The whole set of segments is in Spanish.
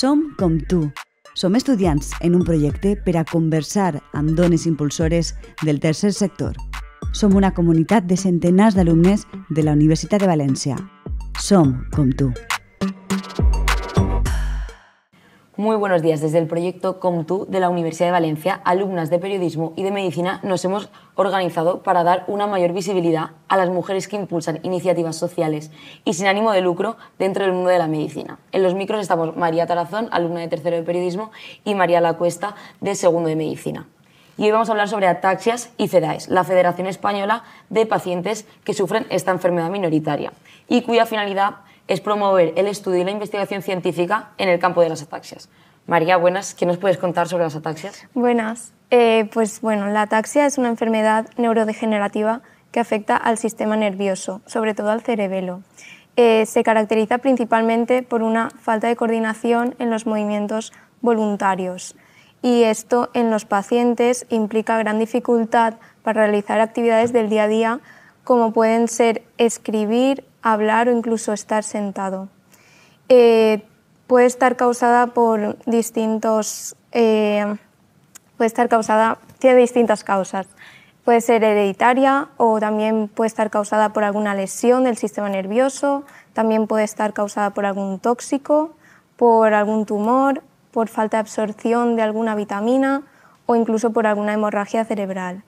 Som com tu. Som estudiants en un projecte per a conversar amb dones impulsores del tercer sector. Som una comunitat de centenars d'alumnes de la Universitat de València. Som com tu. Muy buenos días. Desde el proyecto COMTU de la Universidad de Valencia, alumnas de periodismo y de medicina nos hemos organizado para dar una mayor visibilidad a las mujeres que impulsan iniciativas sociales y sin ánimo de lucro dentro del mundo de la medicina. En los micros estamos María Tarazón, alumna de tercero de periodismo, y María Lacuesta, de segundo de medicina. Y hoy vamos a hablar sobre ataxias y CEDAES, la Federación Española de Pacientes que sufren esta enfermedad minoritaria y cuya finalidad es promover el estudio y la investigación científica en el campo de las ataxias. María, buenas, ¿qué nos puedes contar sobre las ataxias? Buenas, eh, pues bueno, la ataxia es una enfermedad neurodegenerativa que afecta al sistema nervioso, sobre todo al cerebelo. Eh, se caracteriza principalmente por una falta de coordinación en los movimientos voluntarios y esto en los pacientes implica gran dificultad para realizar actividades del día a día como pueden ser escribir hablar o incluso estar sentado. Eh, puede estar causada por distintos, eh, puede estar causada, tiene distintas causas. Puede ser hereditaria o también puede estar causada por alguna lesión del sistema nervioso, también puede estar causada por algún tóxico, por algún tumor, por falta de absorción de alguna vitamina o incluso por alguna hemorragia cerebral.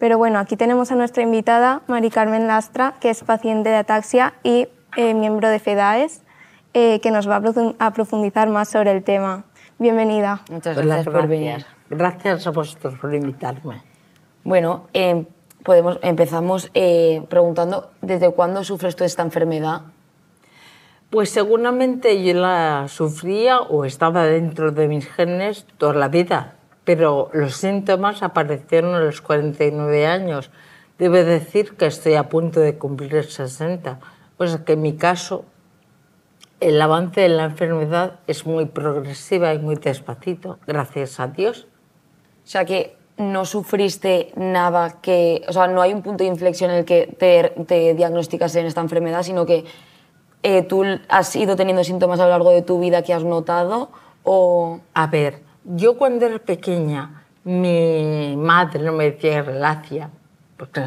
Pero bueno, aquí tenemos a nuestra invitada, Mari Carmen Lastra, que es paciente de ataxia y eh, miembro de FEDAES, eh, que nos va a profundizar más sobre el tema. Bienvenida. Muchas gracias, por venir. Gracias a vosotros por invitarme. Bueno, eh, podemos, empezamos preguntando, ¿desde cuándo sufres tú esta enfermedad? Pues seguramente yo la sufría o estaba dentro de mis genes toda la vida pero los síntomas aparecieron a los 49 años. Debe decir que estoy a punto de cumplir 60. Pues que en mi caso el avance de la enfermedad es muy progresiva y muy despacito, gracias a Dios. O sea que no sufriste nada que, o sea, no hay un punto de inflexión en el que te, te diagnosticas en esta enfermedad, sino que eh, tú has ido teniendo síntomas a lo largo de tu vida que has notado o... A ver, yo cuando era pequeña, mi madre no me decía lacia, porque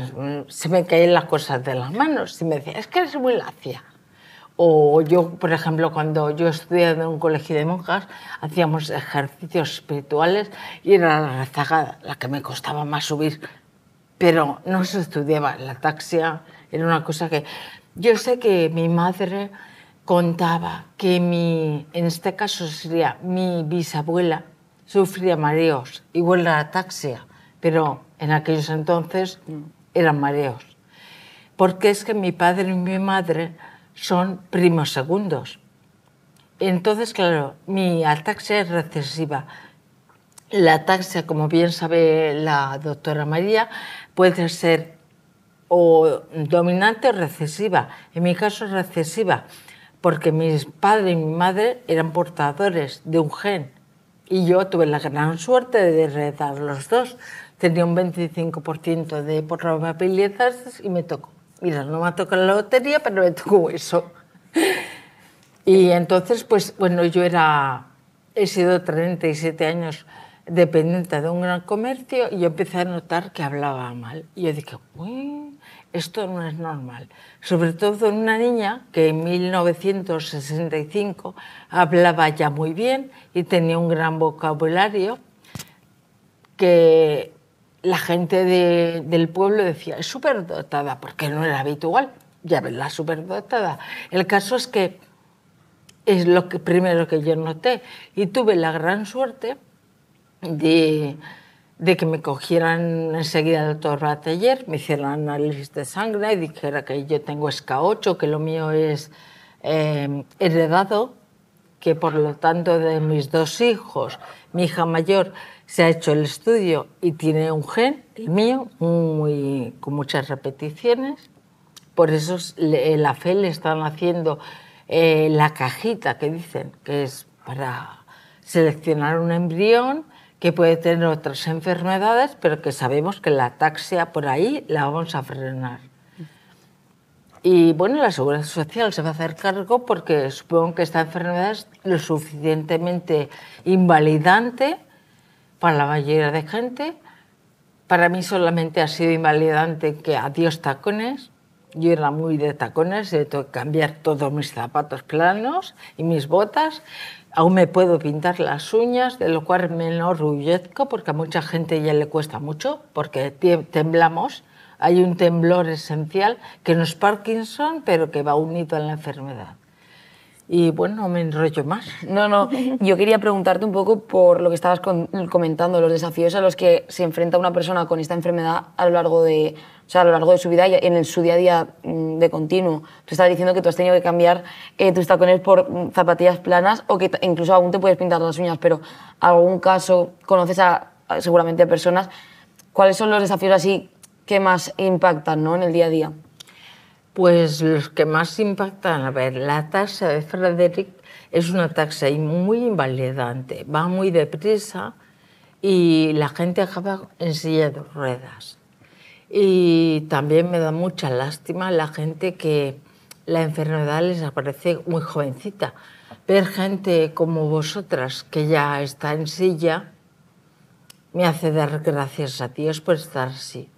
se me caían las cosas de las manos. Y me decía, es que eres muy lacia. O yo, por ejemplo, cuando yo estudiaba en un colegio de monjas, hacíamos ejercicios espirituales y era la rezagada la que me costaba más subir. Pero no se estudiaba la taxia, era una cosa que... Yo sé que mi madre contaba que mi, en este caso sería mi bisabuela, sufría mareos, igual la ataxia, pero en aquellos entonces mm. eran mareos. Porque es que mi padre y mi madre son primos segundos. Entonces, claro, mi ataxia es recesiva. La ataxia, como bien sabe la doctora María, puede ser o dominante o recesiva. En mi caso, recesiva, porque mis padres y mi madre eran portadores de un gen y yo tuve la gran suerte de rezar los dos. Tenía un 25% de probabilidades y me tocó. Mira, no me tocó la lotería, pero me tocó eso. Y entonces, pues bueno, yo era, he sido 37 años dependiente de un gran comercio y yo empecé a notar que hablaba mal. Y yo dije, uy, esto no es normal, sobre todo en una niña que en 1965 hablaba ya muy bien y tenía un gran vocabulario que la gente del pueblo decía, es súper dotada, porque no era habitual, ya ves, la superdotada. El caso es que es lo primero que yo noté y tuve la gran suerte de de que me cogieran enseguida el doctor rateller me hicieran análisis de sangre y dijera que yo tengo SK8, que lo mío es em, heredado, que por lo tanto de mis dos hijos, mi hija mayor se ha hecho el estudio y tiene un gen, el mío, muy, con muchas repeticiones. Por eso la fe le están haciendo eh, la cajita que dicen, que es para seleccionar un embrión que puede tener otras enfermedades, pero que sabemos que la taxia por ahí la vamos a frenar. Y bueno, la Seguridad Social se va a hacer cargo porque supongo que esta enfermedad es lo suficientemente invalidante para la mayoría de gente. Para mí solamente ha sido invalidante que adiós tacones. Yo era muy de tacones, de tenido que cambiar todos mis zapatos planos y mis botas Aún me puedo pintar las uñas, de lo cual me enorgullezco porque a mucha gente ya le cuesta mucho, porque temblamos. Hay un temblor esencial que no es Parkinson, pero que va unido a la enfermedad. Y bueno, no me enrollo más. No, no, yo quería preguntarte un poco por lo que estabas comentando, los desafíos a los que se enfrenta una persona con esta enfermedad a lo largo de, o sea, a lo largo de su vida y en el, su día a día mm, de continuo. Tú estás diciendo que tú has tenido que cambiar eh, tus tacones por mm, zapatillas planas o que incluso aún te puedes pintar las uñas, pero algún caso conoces seguramente a personas. ¿Cuáles son los desafíos así que más impactan ¿no? en el día a día? Pues los que más impactan, a ver, la taxa de Frederick es una taxa muy invalidante, va muy deprisa y la gente acaba en silla de ruedas. Y también me da mucha lástima la gente que la enfermedad les aparece muy jovencita. Ver gente como vosotras que ya está en silla me hace dar gracias a Dios por estar así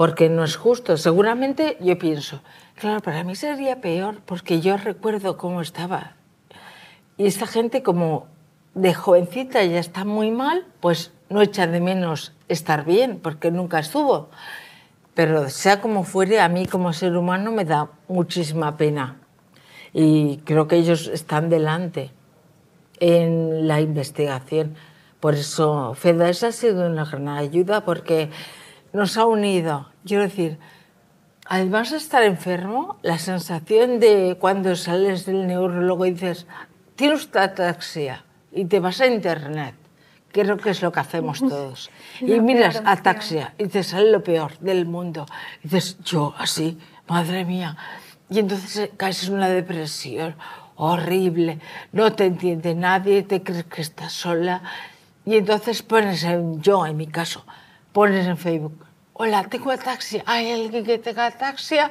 porque no es justo. Seguramente yo pienso, claro, para mí sería peor porque yo recuerdo cómo estaba. Y esta gente como de jovencita ya está muy mal, pues no echa de menos estar bien porque nunca estuvo. Pero sea como fuere, a mí como ser humano me da muchísima pena. Y creo que ellos están delante en la investigación. Por eso esa ha sido una gran ayuda porque nos ha unido Quiero decir, además de estar enfermo, la sensación de cuando sales del neurólogo y dices, tienes ataxia y te vas a internet, creo que es lo que hacemos todos. Y miras ataxia y te sale lo peor del mundo. dices, yo así, madre mía. Y entonces eh, caes en una depresión horrible, no te entiende nadie, te crees que estás sola. Y entonces pones en, yo en mi caso, pones en Facebook, hola, tengo Taxi, hay alguien que tenga ataxia.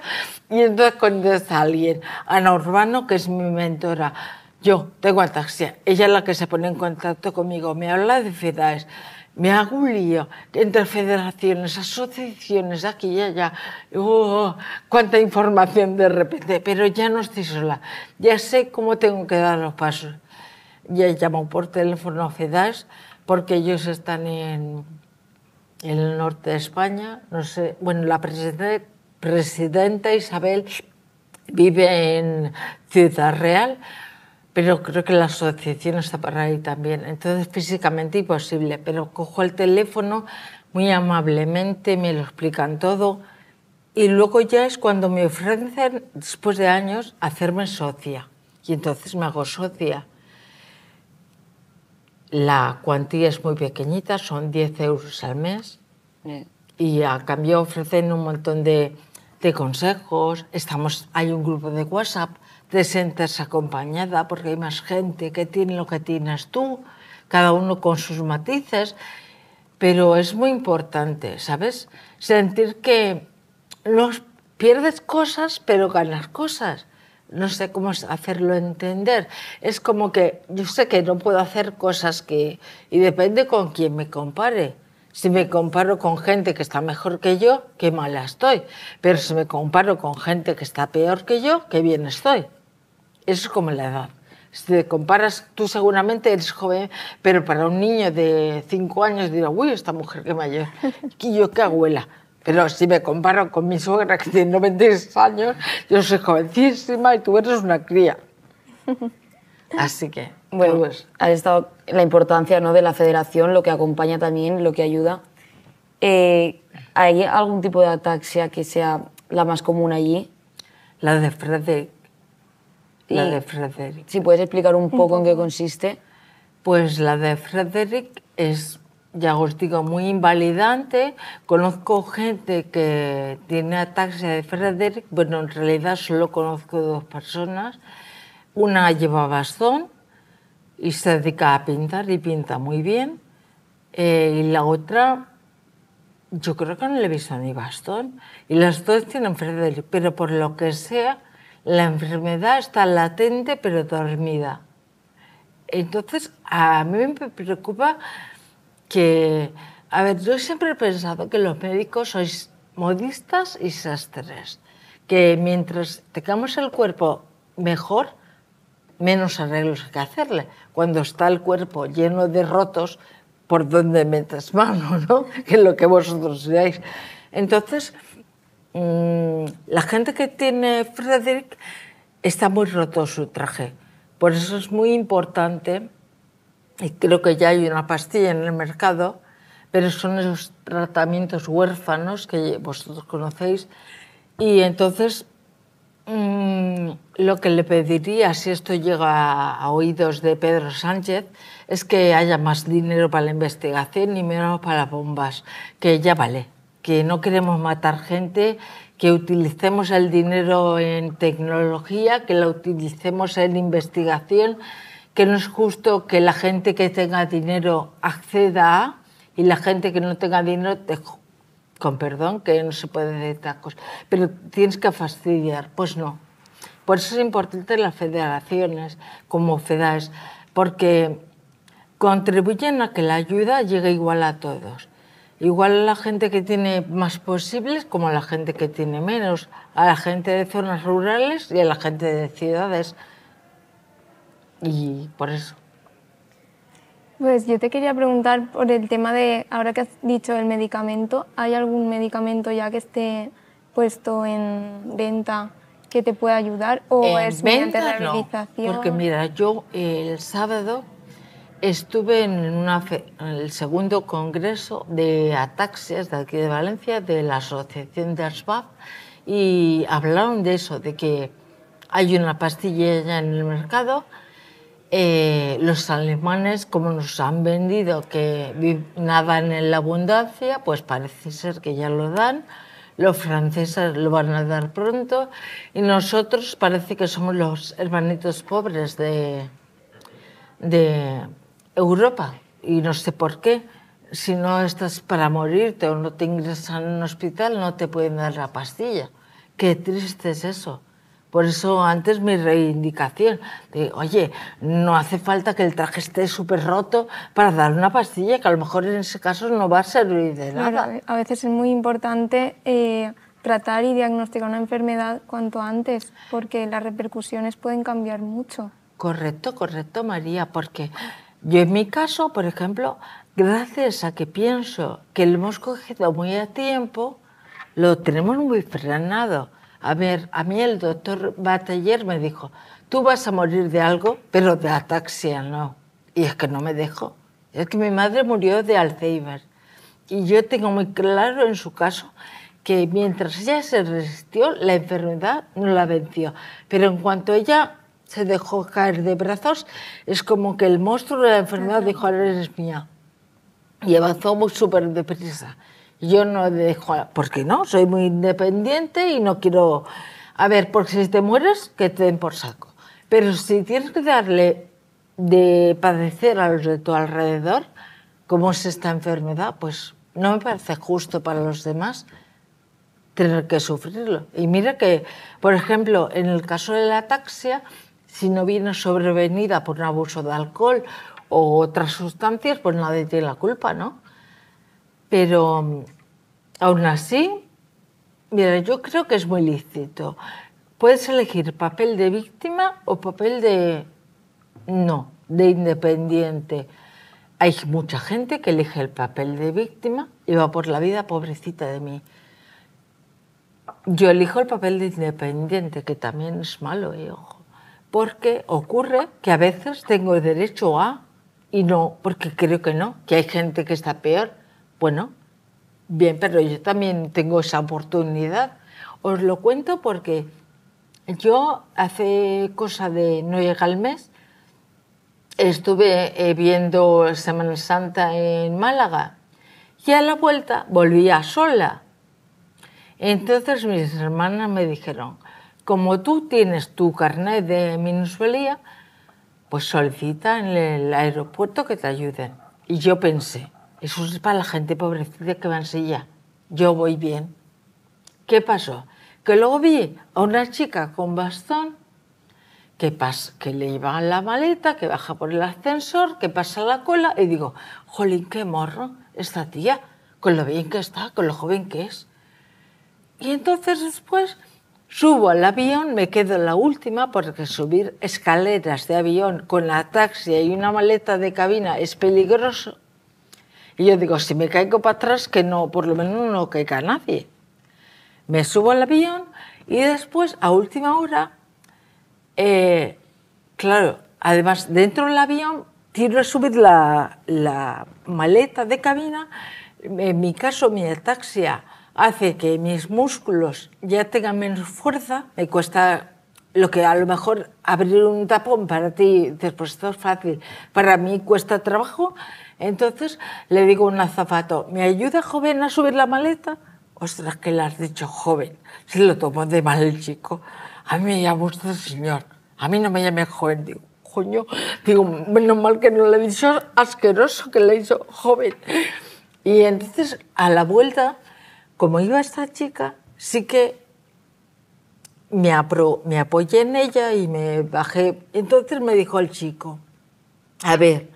Y entonces contesta alguien, Ana Urbano, que es mi mentora, yo tengo Taxi. Ella es la que se pone en contacto conmigo, me habla de FEDAES, me hago un lío entre federaciones, asociaciones, aquí y allá. Oh, cuánta información de repente, pero ya no estoy sola, ya sé cómo tengo que dar los pasos. Ya llamo por teléfono a FEDAES porque ellos están en en el norte de España. No sé, bueno, la presidenta, Isabel vive en Ciudad Real, pero creo que la asociación está por ahí también. Entonces, físicamente imposible, pero cojo el teléfono muy amablemente, me lo explican todo. Y luego ya es cuando me ofrecen, después de años, hacerme socia. Y entonces me hago socia. La cuantía es muy pequeñita, son 10 euros al mes. Y a cambio ofrecen un montón de, consejos. hay un grupo de WhatsApp, te sientes acompañada porque hay más gente que tiene lo que tienes tú, cada uno con sus matices. Pero es muy importante, ¿sabes? Sentir que los pierdes cosas, pero ganas cosas no sé cómo hacerlo entender. Es como que yo sé que no puedo hacer cosas que... Y depende con quién me compare. Si me comparo con gente que está mejor que yo, qué mala estoy. Pero si me comparo con gente que está peor que yo, qué bien estoy. Eso es como la edad. Si te comparas, tú seguramente eres joven, pero para un niño de cinco años dirá, uy, esta mujer qué mayor, yo qué abuela. Pero si me comparo con mi suegra que tiene 96 años, yo soy jovencísima y tú eres una cría. Así que, bueno, pues. ha estado la importancia ¿no? de la federación, lo que acompaña también, lo que ayuda. Eh, ¿Hay algún tipo de ataxia que sea la más común allí? La de Frederick. La de Frederick. Si puedes explicar un poco en qué consiste. Pues la de Frederick es diagnóstico muy invalidante. Conozco gente que tiene ataxia de Frederick, bueno, en realidad solo conozco dos personas. Una lleva bastón y se dedica a pintar y pinta muy bien. Eh, y la otra, yo creo que no le he visto ni bastón. Y las dos tienen Frederick, pero por lo que sea, la enfermedad está latente pero dormida. Entonces, a mí me preocupa que, a ver, yo siempre he pensado que los médicos sois modistas y sastres, que mientras tengamos el cuerpo mejor, menos arreglos hay que hacerle. Cuando está el cuerpo lleno de rotos, por donde metes mano, ¿no? Que es lo que vosotros veáis. Entonces, mm, la gente que tiene Frederick está muy roto su traje. Por eso es muy importante y creo que ya hay una pastilla en el mercado, pero son esos tratamientos huérfanos que vosotros conocéis. Y entonces mm, lo que le pediría, si esto llega a, oídos de Pedro Sánchez, es que haya más dinero para la investigación y menos para las bombas, que ya vale, que no queremos matar gente, que utilicemos el dinero en tecnología, que la utilicemos en investigación que no es justo que la gente que tenga dinero acceda a y la gente que no tenga dinero, te, con perdón, que no se puede de tacos, pero tienes que fastidiar. Pues no. Por eso es importante las federaciones como FEDAES, porque contribuyen a que la ayuda llegue igual a todos. Igual a la gente que tiene más posibles como a la gente que tiene menos, a la gente de zonas rurales y a la gente de ciudades. Y por eso. Pues yo te quería preguntar por el tema de, ahora que has dicho el medicamento, ¿hay algún medicamento ya que esté puesto en venta que te pueda ayudar o es mediante la No, porque mira, yo el sábado estuve en, el segundo congreso de ataxias de aquí de Valencia, de la Asociación de ASBAF, y hablaron de eso, de que hay una pastilla ya en el mercado eh, los alemanes, como nos han vendido que nadan en la abundancia, pues parece ser que ya lo dan. Los franceses lo van a dar pronto y nosotros parece que somos los hermanitos pobres de, de Europa. Y no sé por qué. Si no estás para morirte o no te ingresan en un hospital, no te pueden dar la pastilla. Qué triste es eso. Por eso antes mi reivindicación, de, oye, no hace falta que el traje esté súper roto para dar una pastilla, que a lo mejor en ese caso no va a servir de nada. a veces es muy importante eh, tratar y diagnosticar una enfermedad cuanto antes, porque las repercusiones pueden cambiar mucho. Correcto, correcto, María, porque yo en mi caso, por ejemplo, gracias a que pienso que lo hemos cogido muy a tiempo, lo tenemos muy frenado a ver, a mí el doctor Bataller me dijo, tú vas a morir de algo, pero de ataxia no. Y es que no me dejó. Es que mi madre murió de Alzheimer. Y yo tengo muy claro en su caso que mientras ella se resistió, la enfermedad no la venció. Pero en cuanto ella se dejó caer de brazos, es como que el monstruo de la enfermedad dijo, ahora eres mía. Y avanzó muy súper deprisa. Yo no dejo, porque no, soy muy independiente y no quiero... A ver, porque si te mueres, que te den por saco. Pero si tienes que darle de padecer a los de tu alrededor, como es esta enfermedad, pues no me parece justo para los demás tener que sufrirlo. Y mira que, por ejemplo, en el caso de la taxia, si no viene sobrevenida por un abuso de alcohol o otras sustancias, pues nadie tiene la culpa, ¿no? Pero mm, aún así, mira, yo creo que es muy lícito. Puedes elegir papel de víctima o papel de... No, de independiente. Hay mucha gente que elige el papel de víctima y va por la vida pobrecita de mí. Yo elijo el papel de independiente, que también es malo, eh, ojo, porque ocurre que a veces tengo derecho a y no, porque creo que no, que hay gente que está peor. Bueno, bien, pero yo también tengo esa oportunidad. Os lo cuento porque yo hace cosa de no llega al mes, estuve eh, viendo Semana Santa en Málaga y a la vuelta volvía sola. Entonces mis hermanas me dijeron, como tú tienes tu carnet de minusvalía, pues solicita en el aeropuerto que te ayuden. Y yo pensé, eso es para la gente pobrecita que va en silla. Yo voy bien. ¿Qué pasó? Que luego vi a una chica con bastón que, que le iba la maleta, que baja por el ascensor, que pasa la cola y digo, jolín, qué morro esta tía, con lo bien que está, con lo joven que es. Y entonces después subo al avión, me quedo en la última porque subir escaleras de avión con la taxi y una maleta de cabina es peligroso y yo digo, si me caigo para atrás, que no, por lo menos no caiga nadie. Me subo al avión y después, a última hora, eh, claro, además dentro del avión tiro a subir la, la maleta de cabina. En mi caso, mi ataxia hace que mis músculos ya tengan menos fuerza, me cuesta lo que a lo mejor abrir un tapón para ti pues esto es fácil, para mí cuesta trabajo, entonces le digo a un azafato, ¿me ayuda joven a subir la maleta? Ostras, que le has dicho joven, se lo tomó de mal el chico. A mí me llama usted señor, a mí no me llame joven, digo, coño, digo, menos mal que no le he dicho asqueroso que le dicho joven. Y entonces a la vuelta, como iba esta chica, sí que me, apoyé en ella y me bajé. Entonces me dijo el chico, a ver,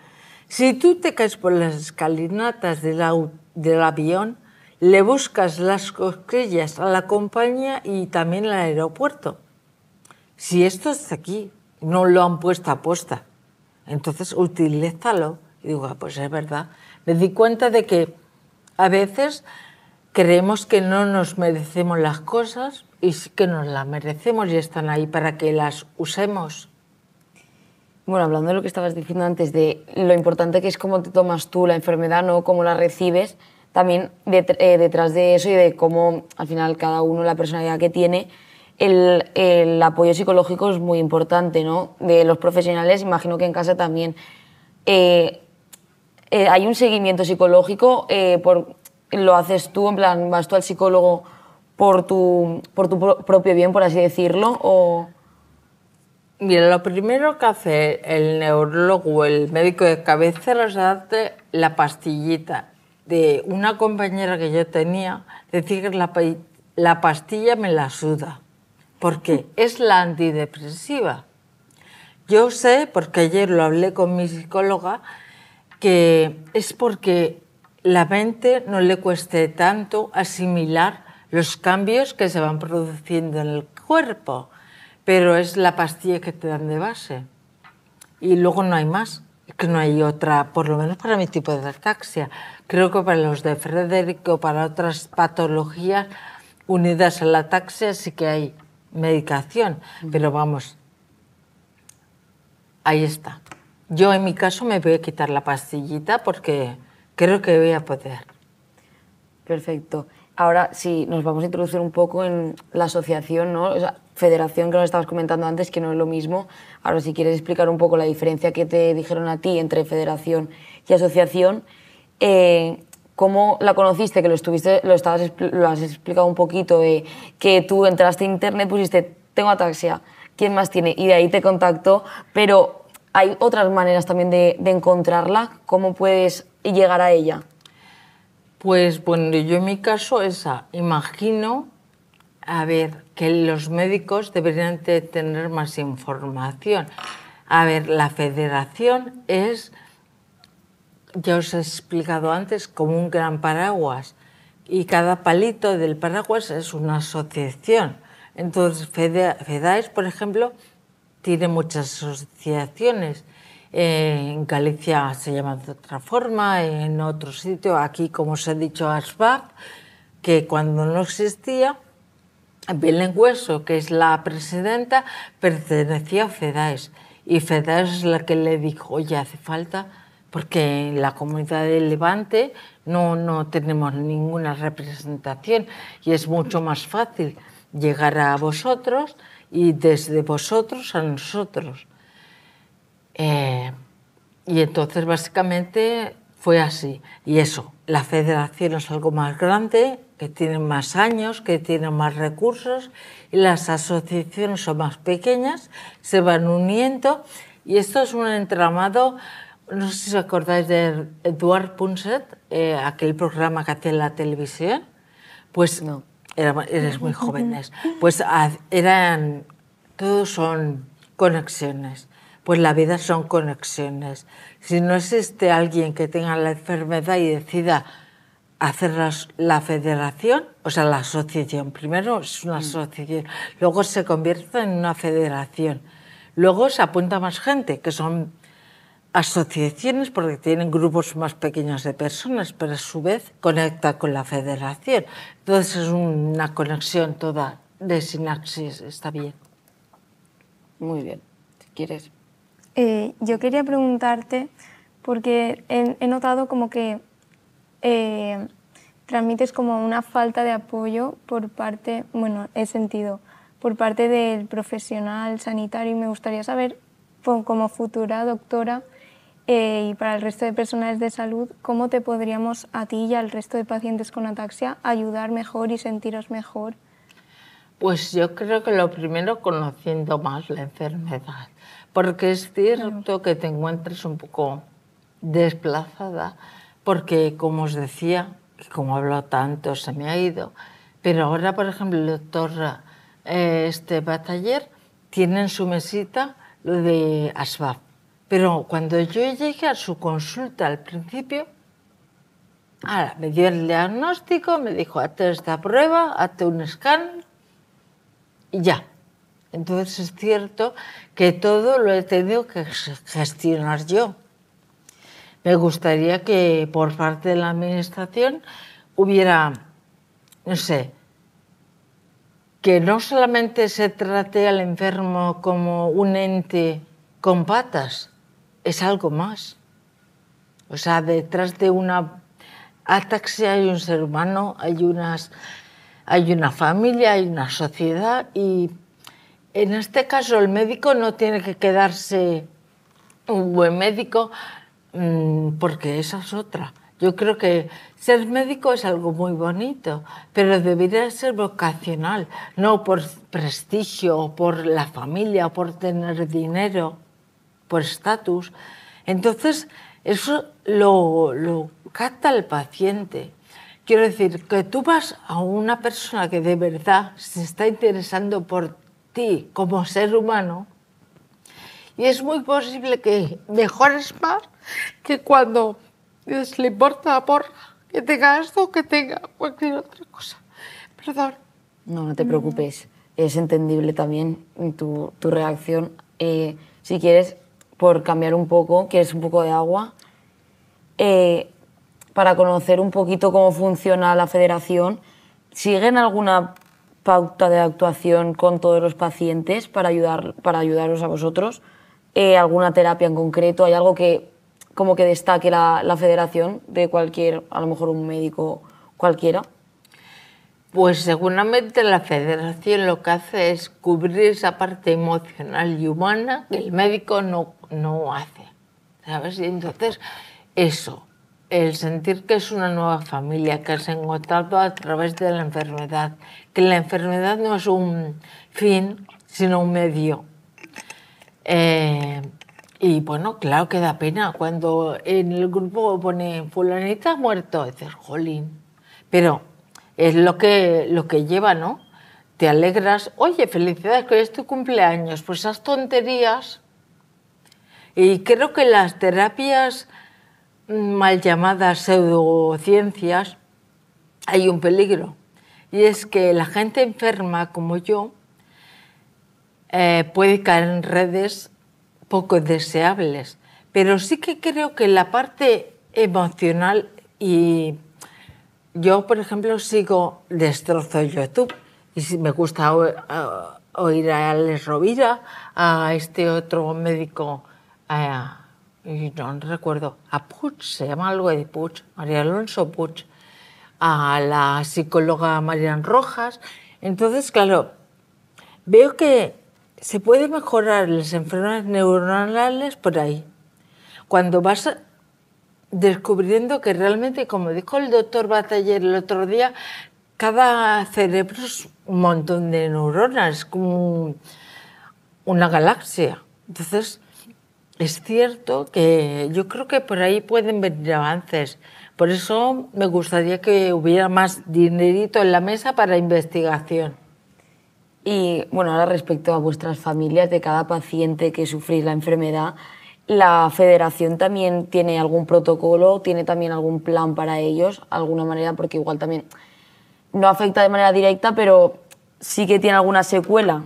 si tú te caes por las escalinatas del, avión, le buscas las cosquillas a la compañía y también al aeropuerto. Si esto está aquí, no lo han puesto a posta, entonces utilízalo. Y digo, ah, pues es verdad. Me di cuenta de que a veces creemos que no nos merecemos las cosas y que nos las merecemos y están ahí para que las usemos. Bueno, hablando de lo que estabas diciendo antes, de lo importante que es cómo te tomas tú la enfermedad, no cómo la recibes, también eh, detrás de eso y de cómo al final cada uno, la personalidad que tiene, el, el, apoyo psicológico es muy importante, ¿no? De los profesionales, imagino que en casa también. Eh, eh, ¿Hay un seguimiento psicológico por lo haces tú, en plan, vas tú al psicólogo por tu, por tu propio bien, por así decirlo, o... Mira, lo primero que hace el neurólogo, el médico de cabecera, es darte la pastillita de una compañera que yo tenía, decir que la, la pastilla me la suda, porque es la antidepresiva. Yo sé, porque ayer lo hablé con mi psicóloga, que es porque la mente no le cueste tanto asimilar los cambios que se van produciendo en el cuerpo, pero es la pastilla que te dan de base. Y luego no hay más, que no hay otra, por lo menos para mi tipo de ataxia. Creo que para los de Frederick o para otras patologías unidas a la ataxia sí que hay medicación, pero vamos, ahí está. Yo en mi caso me voy a quitar la pastillita porque Creo que voy a poder. Perfecto. Ahora sí, nos vamos a introducir un poco en la asociación, ¿no? O sea, federación que nos estabas comentando antes, que no es lo mismo. Ahora, si quieres explicar un poco la diferencia que te dijeron a ti entre federación y asociación, eh, ¿cómo la conociste? Que lo, estuviste, lo, estabas, lo has explicado un poquito, de eh, que tú entraste a internet, pusiste, tengo ataxia, ¿quién más tiene? Y de ahí te contactó, pero hay otras maneras también de, encontrarla. ¿Cómo puedes llegar a ella? Pues bueno, yo en mi caso esa, imagino, a ver, que los médicos deberían tener más información. A ver, la federación es, ya os he explicado antes, como un gran paraguas y cada palito del paraguas es una asociación. Entonces, FEDAES, por ejemplo, tiene muchas asociaciones. Eh, en Galicia se llama de otra forma, en otro sitio, aquí como os he dicho, ASFAB, que cuando no existía, ...Belen Hueso, que es la presidenta, pertenecía a FEDAES. Y FEDAES es la que le dijo, oye, hace falta, porque en la comunidad del Levante no tenemos ninguna representación y es mucho más fácil llegar a vosotros y desde vosotros a nosotros. Eh, y entonces básicamente fue así. Y eso, la federación es algo más grande, que tiene más años, que tiene más recursos, y las asociaciones son más pequeñas, se van uniendo, y esto es un entramado, no sé si os acordáis de Eduard Punset, eh, aquel programa que hacía en la televisión, pues no eres muy jóvenes. Pues eran, todos son conexiones. Pues la vida son conexiones. Si no existe alguien que tenga la enfermedad y decida hacer la federación, o sea, la asociación, primero es una mm. asociación, luego se convierte en una federación, luego se apunta más gente, que son asociaciones porque tienen grupos más pequeños de personas, pero a su vez conecta con la federación. Entonces es una conexión toda de sinapsis, está bien. Muy bien, si quieres. Eh, yo quería preguntarte, porque he, notado como que eh, transmites como una falta de apoyo por parte, bueno, he sentido, por parte del profesional sanitario y me gustaría saber, como futura doctora, eh, y para el resto de personales de salud, ¿cómo te podríamos a ti y al resto de pacientes con ataxia ayudar mejor y sentiros mejor? Pues yo creo que lo primero conociendo más la enfermedad, porque es cierto que te encuentres un poco desplazada, porque como os decía, y como hablo tanto, se me ha ido, pero ahora, por ejemplo, el doctor eh, este Bataller tiene en su mesita lo de ASVAP pero cuando yo llegué a su consulta al principio, me dio el diagnóstico, me dijo, hazte esta prueba, hazte un scan y ya. Entonces es cierto que todo lo he tenido que gestionar yo. Me gustaría que por parte de la Administración hubiera, no sé, que no solamente se trate al enfermo como un ente con patas, es algo más. O sea, detrás de una ataxia hay un ser humano, hay, unas, hay una familia, hay una sociedad y en este caso el médico no tiene que quedarse un buen médico mm, porque esa es otra. Yo creo que ser médico es algo muy bonito, pero debería ser vocacional, no por prestigio, por la familia, por tener dinero por estatus. Entonces, eso lo, lo capta el paciente. Quiero decir, que tú vas a una persona que de verdad se está interesando por ti como ser humano y es muy posible que mejores más que cuando le importa por que tenga esto o que tenga cualquier otra cosa. Perdón. No, no te preocupes. Es entendible también tu, tu reacción. Eh, si quieres, por cambiar un poco, que es un poco de agua, eh, para conocer un poquito cómo funciona la federación. ¿Siguen alguna pauta de actuación con todos los pacientes para, ayudar, para ayudaros a vosotros? Eh, ¿Alguna terapia en concreto? ¿Hay algo que como que destaque la federación de cualquier, a lo mejor un médico cualquiera? Pues seguramente la federación lo que hace es cubrir esa parte emocional y humana que el médico no, hace. ¿Sabes? Y entonces, eso, el sentir que es una nueva familia, que has encontrado a través de la enfermedad, que la enfermedad no es un fin, sino un medio. Eh, y bueno, claro que da pena cuando en el grupo pone fulanita muerto, dices, jolín. Pero es lo que, lo que lleva, ¿no? Te alegras, oye, felicidades, que hoy es tu cumpleaños, pues esas tonterías. Y creo que las terapias mal llamadas pseudociencias hay un peligro. Y es que la gente enferma como yo eh, puede caer en redes poco deseables. Pero sí que creo que la parte emocional y yo, por ejemplo, sigo destrozo YouTube y me gusta oír a Les Rovira, a este otro médico, no recuerdo, a Puch, se llama algo de Puch, María Alonso Puch, a la psicóloga Marian Rojas. Entonces, claro, veo que se puede mejorar las enfermedades neuronales por ahí. Cuando vas descubriendo que realmente, como dijo el doctor Bataller el otro día, cada cerebro es un montón de neuronas, como una galaxia. Entonces, es cierto que yo creo que por ahí pueden venir avances. Por eso me gustaría que hubiera más dinerito en la mesa para investigación. Y bueno, ahora respecto a vuestras familias, de cada paciente que sufrís la enfermedad, la federación también tiene algún protocolo, tiene también algún plan para ellos, alguna manera, porque igual también no afecta de manera directa, pero sí que tiene alguna secuela.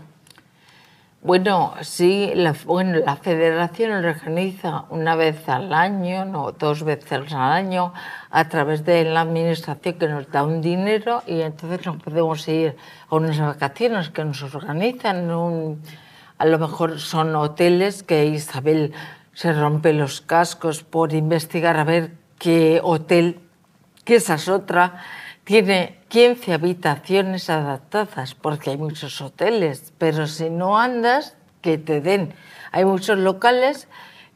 Bueno, sí, la, bueno, la federación organiza una vez al año, no, dos veces al año, a través de la administración que nos da un dinero y entonces nos podemos ir a unas vacaciones que nos organizan. a lo mejor son hoteles que Isabel se rompe los cascos por investigar a ver qué hotel, que esa es otra, tiene 15 habitaciones adaptadas, porque hay muchos hoteles, pero si no andas, que te den. Hay muchos locales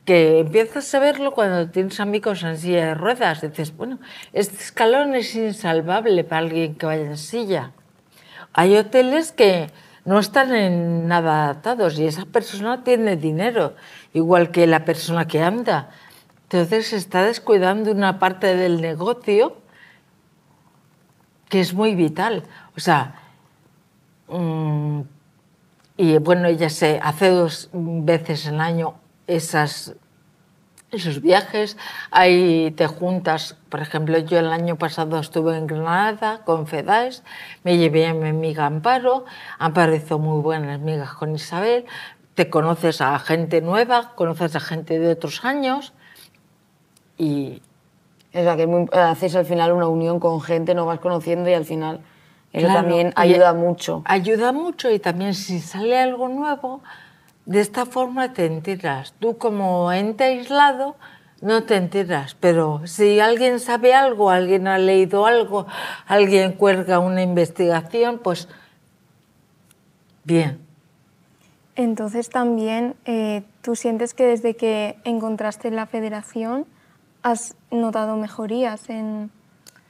que empiezas a verlo cuando tienes amigos en silla de ruedas. Dices, bueno, este escalón es insalvable para alguien que vaya en silla. Hay hoteles que no están en nada adaptados y esa persona tiene dinero igual que la persona que anda. Entonces se está descuidando una parte del negocio que es muy vital. O sea, mm, y bueno, ya sé... hace dos veces al año esas, esos viajes. Ahí te juntas, por ejemplo, yo el año pasado estuve en Granada con FEDAES, me llevé a mi amiga Amparo, Amparo muy buenas migas con Isabel, te conoces a gente nueva, conoces a gente de otros años y... que haces al final una unión con gente, no vas conociendo y al final eso también ayuda mucho. Ayuda mucho y también si sale algo nuevo, de esta forma te enteras. Tú como ente aislado no te enteras, pero si alguien sabe algo, alguien ha leído algo, alguien cuelga una investigación, pues bien. Entonces también eh, tú sientes que desde que encontraste la federación has notado mejorías en,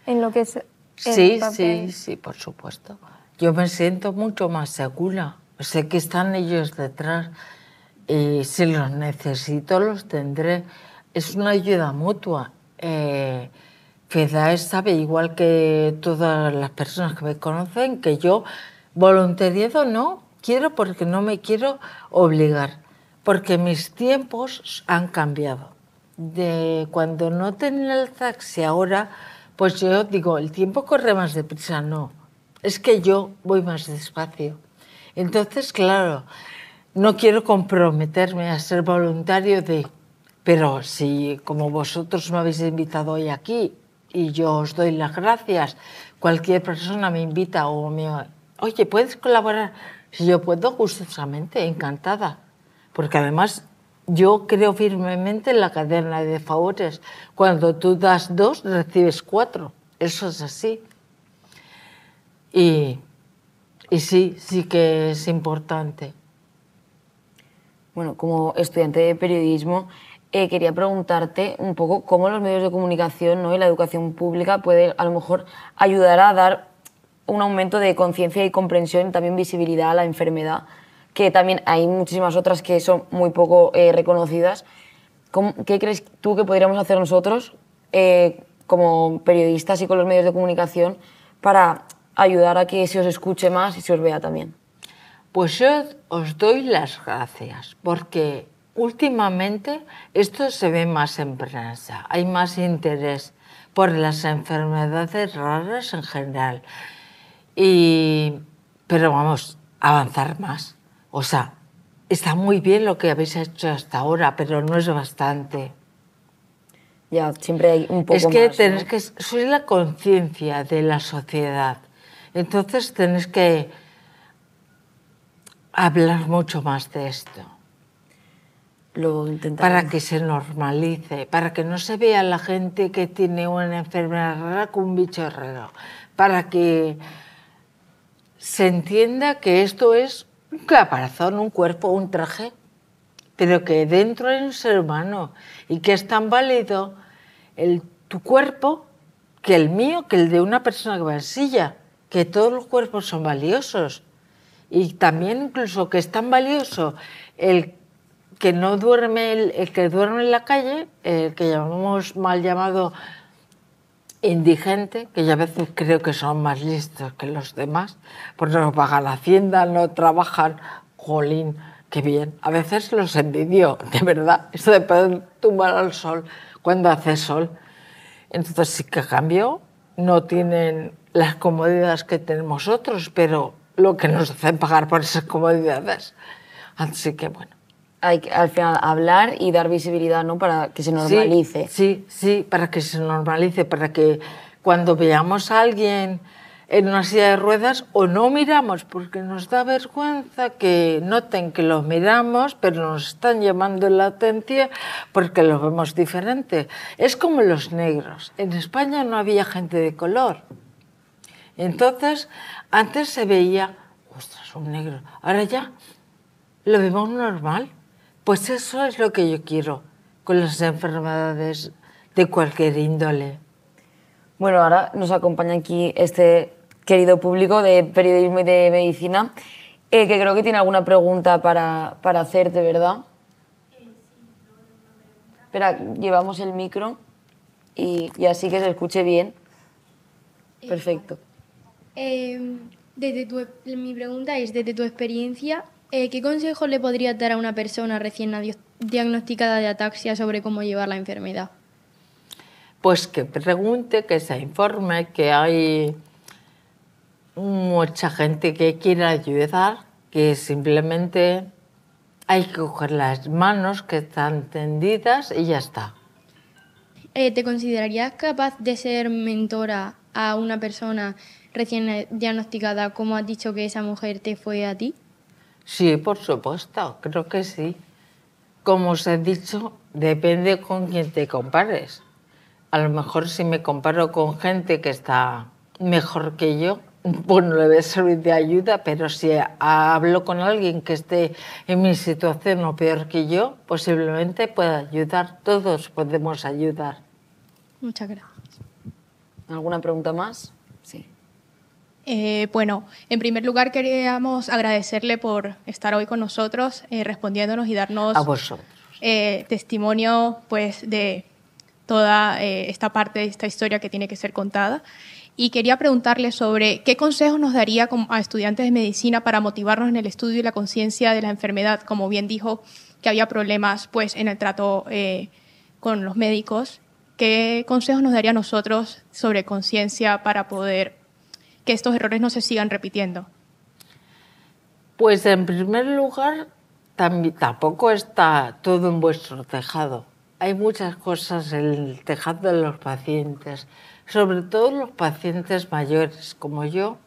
en lo que es... El sí, papel? sí, sí, por supuesto. Yo me siento mucho más segura. Sé que están ellos detrás y si los necesito los tendré. Es una ayuda mutua. Eh, FEDAES sabe, igual que todas las personas que me conocen, que yo voluntariado no, Quiero porque no me quiero obligar, porque mis tiempos han cambiado. De cuando no tenía el taxi ahora, pues yo digo, el tiempo corre más deprisa, no. Es que yo voy más despacio. Entonces, claro, no quiero comprometerme a ser voluntario de, pero si como vosotros me habéis invitado hoy aquí y yo os doy las gracias, cualquier persona me invita o me, oye, ¿puedes colaborar? Si yo puedo, gustosamente, encantada. Porque además yo creo firmemente en la cadena de favores. Cuando tú das dos, recibes cuatro. Eso es así. Y, sí, sí que es importante. Bueno, como estudiante de periodismo, eh, quería preguntarte un poco cómo los medios de comunicación ¿no? y la educación pública pueden a lo mejor ayudar a dar un aumento de conciencia y comprensión también visibilidad a la enfermedad, que también hay muchísimas otras que son muy poco eh, reconocidas. ¿Qué crees tú que podríamos hacer nosotros eh, como periodistas y con los medios de comunicación para ayudar a que se os escuche más y se os vea también? Pues yo os doy las gracias porque últimamente esto se ve más en prensa, hay más interés por las enfermedades raras en general. Y, pero vamos, avanzar más. O sea, está muy bien lo que habéis hecho hasta ahora, pero no es bastante. Ya, siempre hay un poco Es que tenés que... Soy la conciencia de la sociedad. Entonces tenés que hablar mucho más de esto. Lo para que se normalice, para que no se vea la gente que tiene una enfermedad rara con un bicho raro, para que se entienda que esto es un caparazón, un cuerpo, un traje, pero que dentro es un ser humano y que es tan válido el, tu cuerpo que el mío, que el de una persona que va en silla, que todos los cuerpos son valiosos y también incluso que es tan valioso el que no duerme, el que duerme en la calle, el que llamamos mal llamado indigente, que ya a veces creo que son más listos que los demás, porque no pagan la hacienda, no trabajan, jolín, qué bien. A veces los envidio, de verdad, esto de poder tumbar al sol cuando hace sol. Entonces sí que cambió, no tienen las comodidades que tenemos otros, pero lo que nos hacen pagar por esas comodidades. Así que bueno hay que al final hablar y dar visibilidad, ¿no? Para que se normalice. Sí, sí, para que se normalice, para que cuando veamos a alguien en una silla de ruedas o no miramos porque nos da vergüenza que noten que lo miramos, pero nos están llamando la atención porque lo vemos diferente. Es como los negros. En España no había gente de color. Entonces, antes se veía, ostras, un negro. Ahora ya lo vemos normal. Pues eso es lo que yo quiero con las enfermedades de cualquier índole. Bueno, ahora nos acompaña aquí este querido público de periodismo y de medicina, eh, que creo que tiene alguna pregunta para, para hacerte, ¿verdad? Espera, llevamos el micro y, así que se escuche bien. Eh, Perfecto. Eh, desde mi pregunta es, desde tu experiencia, eh, ¿Qué consejo le podrías dar a una persona recién diagnosticada de ataxia sobre cómo llevar la enfermedad? Pues que pregunte, que se informe, que hay mucha gente que quiere ayudar, que simplemente hay que coger las manos que están tendidas y ya está. Eh, ¿Te considerarías capaz de ser mentora a una persona recién diagnosticada, como has dicho que esa mujer te fue a ti? Sí, por supuesto, creo que sí. Como os he dicho, depende con quién te compares. A lo mejor si me comparo con gente que está mejor que yo, pues no le voy a servir de ayuda, pero si hablo con alguien que esté en mi situación o peor que yo, posiblemente pueda ayudar. Todos podemos ayudar. Muchas gracias. ¿Alguna pregunta más? Eh, bueno, en primer lugar queríamos agradecerle por estar hoy con nosotros, eh, respondiéndonos y darnos eh, testimonio pues, de toda esta parte de esta historia que tiene que ser contada. Y quería preguntarle sobre qué consejos nos daría a estudiantes de medicina para motivarnos en el estudio y la conciencia de la enfermedad, como bien dijo que había problemas pues, en el trato con los médicos. ¿Qué consejos nos daría a nosotros sobre conciencia para poder que estos errores no se sigan repitiendo? Pues en primer lugar, tampoco está todo en vuestro tejado. Hay muchas cosas en el tejado de los pacientes, sobre todo los pacientes mayores como yo,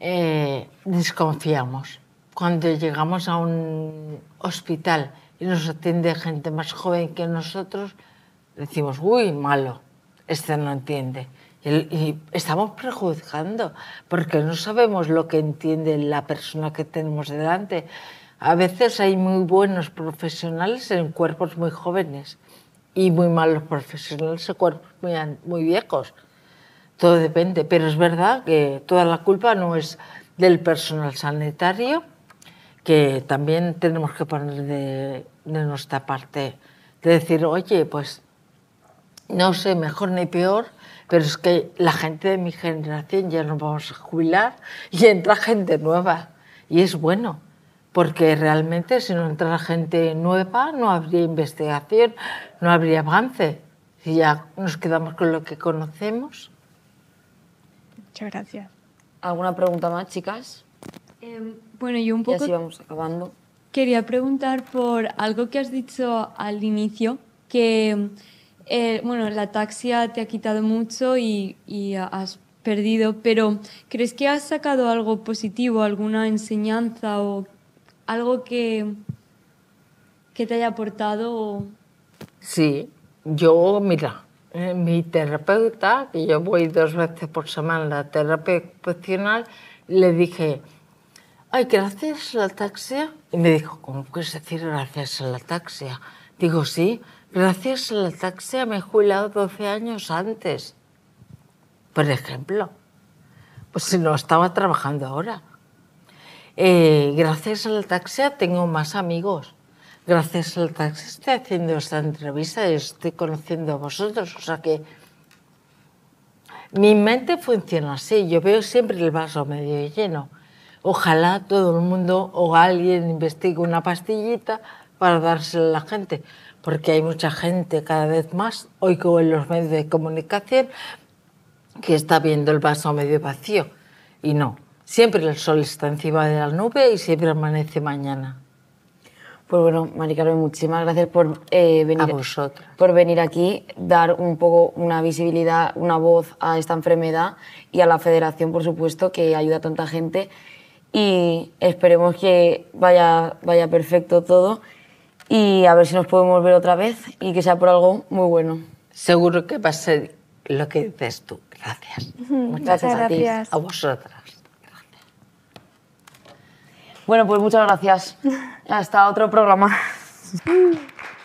eh, desconfiamos. Cuando llegamos a un hospital y nos atiende gente más joven que nosotros, decimos, uy, malo, este no entiende. Y, estamos prejuzgando porque no sabemos lo que entiende la persona que tenemos delante. A veces hay muy buenos profesionales en cuerpos muy jóvenes y muy malos profesionales en cuerpos muy, viejos. Todo depende, pero es verdad que toda la culpa no es del personal sanitario, que también tenemos que poner de, de nuestra parte, de decir, oye, pues no sé, mejor ni peor, pero es que la gente de mi generación ya nos vamos a jubilar y entra gente nueva. Y es bueno, porque realmente si no entra gente nueva no habría investigación, no habría avance. Si ya nos quedamos con lo que conocemos. Muchas gracias. ¿Alguna pregunta más, chicas? Em, bueno, yo un poco... Ya así vamos acabando. Quería preguntar por algo que has dicho al inicio, que eh, bueno, la taxia te ha quitado mucho y, has perdido, pero ¿crees que has sacado algo positivo, alguna enseñanza o algo que, que te haya aportado? Sí, yo, mira, eh, mi terapeuta, que yo voy dos veces por semana a la terapia profesional, le dije, ay, gracias a la taxia. Y me dijo, ¿cómo puedes decir gracias a la taxia? Digo, sí, Gracias al la taxia me he jubilado 12 años antes, por ejemplo. Pues si no estaba trabajando ahora. Eh, gracias al taxi, tengo más amigos. Gracias al taxi, estoy haciendo esta entrevista y estoy conociendo a vosotros. O sea que mi mente funciona así. Yo veo siempre el vaso medio lleno. Ojalá todo el mundo o alguien investigue una pastillita para dársela a la gente porque hay mucha gente cada vez más, oigo en los medios de comunicación, que está viendo el vaso medio vacío. Y no, siempre el sol está encima de la nube y siempre amanece mañana. Pues bueno, Mari muchísimas gracias por eh, venir. A Por venir aquí, dar un poco una visibilidad, una voz a esta enfermedad y a la Federación, por supuesto, que ayuda a tanta gente. Y esperemos que vaya, vaya perfecto todo y a ver si nos podemos ver otra vez y que sea por algo muy bueno. Seguro que va a ser lo que dices tú. Gracias. Muchas gracias. A, vosotras. Bueno, pues muchas gracias. Hasta otro programa.